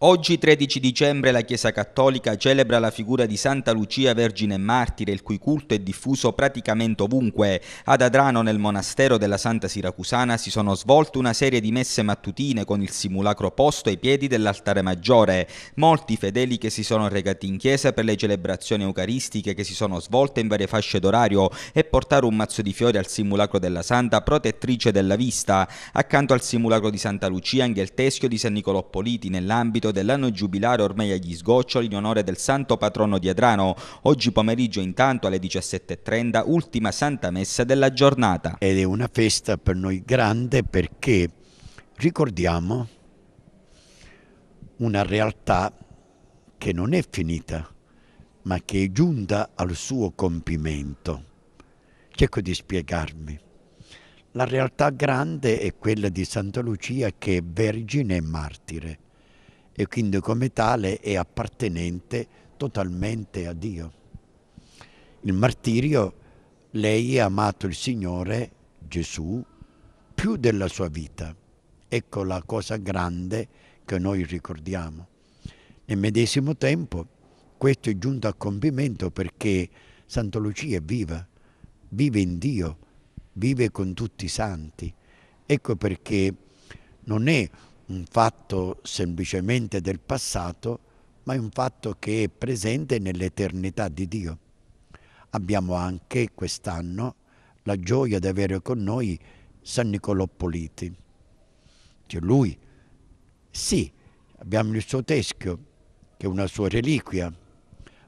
Oggi 13 dicembre la Chiesa Cattolica celebra la figura di Santa Lucia Vergine Martire, il cui culto è diffuso praticamente ovunque. Ad Adrano, nel monastero della Santa Siracusana, si sono svolte una serie di messe mattutine con il simulacro posto ai piedi dell'altare maggiore. Molti fedeli che si sono recati in chiesa per le celebrazioni eucaristiche che si sono svolte in varie fasce d'orario e portare un mazzo di fiori al simulacro della Santa protettrice della vista. Accanto al simulacro di Santa Lucia anche il teschio di San Nicolò Politi nell'ambito seguito dell'anno giubilare ormai agli sgoccioli in onore del santo patrono di Adrano. Oggi pomeriggio intanto alle 17.30 ultima santa messa della giornata. Ed è una festa per noi grande perché ricordiamo una realtà che non è finita ma che è giunta al suo compimento. Cerco di spiegarmi. La realtà grande è quella di Santa Lucia che è vergine e martire e quindi come tale è appartenente totalmente a Dio. Il martirio, lei ha amato il Signore Gesù più della sua vita. Ecco la cosa grande che noi ricordiamo. Nel medesimo tempo questo è giunto a compimento perché Santa Lucia è viva, vive in Dio, vive con tutti i santi. Ecco perché non è un fatto semplicemente del passato, ma è un fatto che è presente nell'eternità di Dio. Abbiamo anche quest'anno la gioia di avere con noi San Nicolò Politi. Che cioè lui, sì, abbiamo il suo teschio, che è una sua reliquia,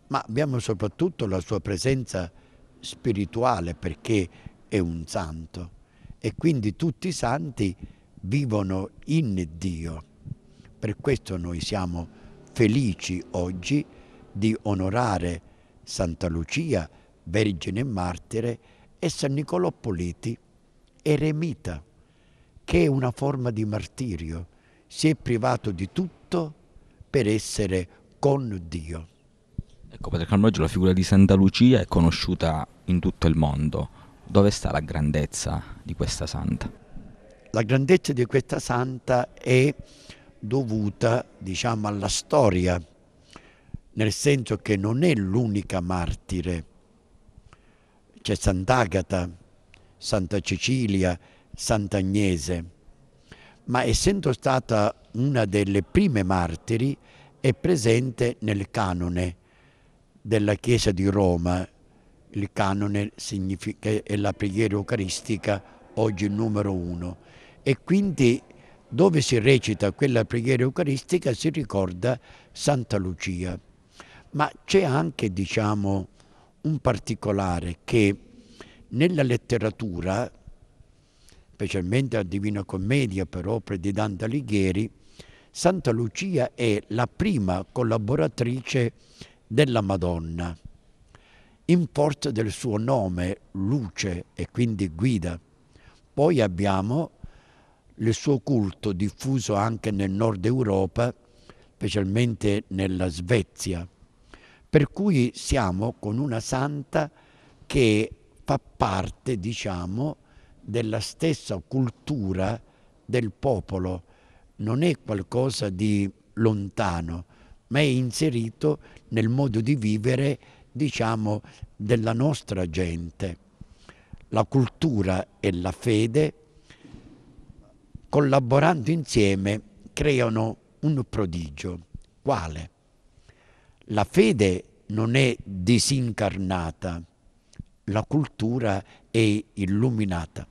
ma abbiamo soprattutto la sua presenza spirituale perché è un santo. E quindi tutti i santi vivono in Dio. Per questo noi siamo felici oggi di onorare Santa Lucia, Vergine e Martire, e San Nicolò Politi, eremita, che è una forma di martirio. Si è privato di tutto per essere con Dio. Ecco, Padre Carmogio, la figura di Santa Lucia è conosciuta in tutto il mondo. Dove sta la grandezza di questa santa? La grandezza di questa santa è dovuta diciamo, alla storia, nel senso che non è l'unica martire. C'è Sant'Agata, Santa Cecilia, Sant'Agnese, ma essendo stata una delle prime martiri è presente nel canone della Chiesa di Roma. Il canone è la preghiera eucaristica oggi il numero uno e quindi dove si recita quella preghiera eucaristica si ricorda Santa Lucia. Ma c'è anche, diciamo, un particolare che nella letteratura, specialmente la Divina Commedia per opere di Dante Alighieri, Santa Lucia è la prima collaboratrice della Madonna, in forza del suo nome, luce e quindi guida. Poi abbiamo il suo culto diffuso anche nel nord Europa, specialmente nella Svezia. Per cui siamo con una santa che fa parte, diciamo, della stessa cultura del popolo. Non è qualcosa di lontano, ma è inserito nel modo di vivere, diciamo, della nostra gente la cultura e la fede, collaborando insieme, creano un prodigio. Quale? La fede non è disincarnata, la cultura è illuminata.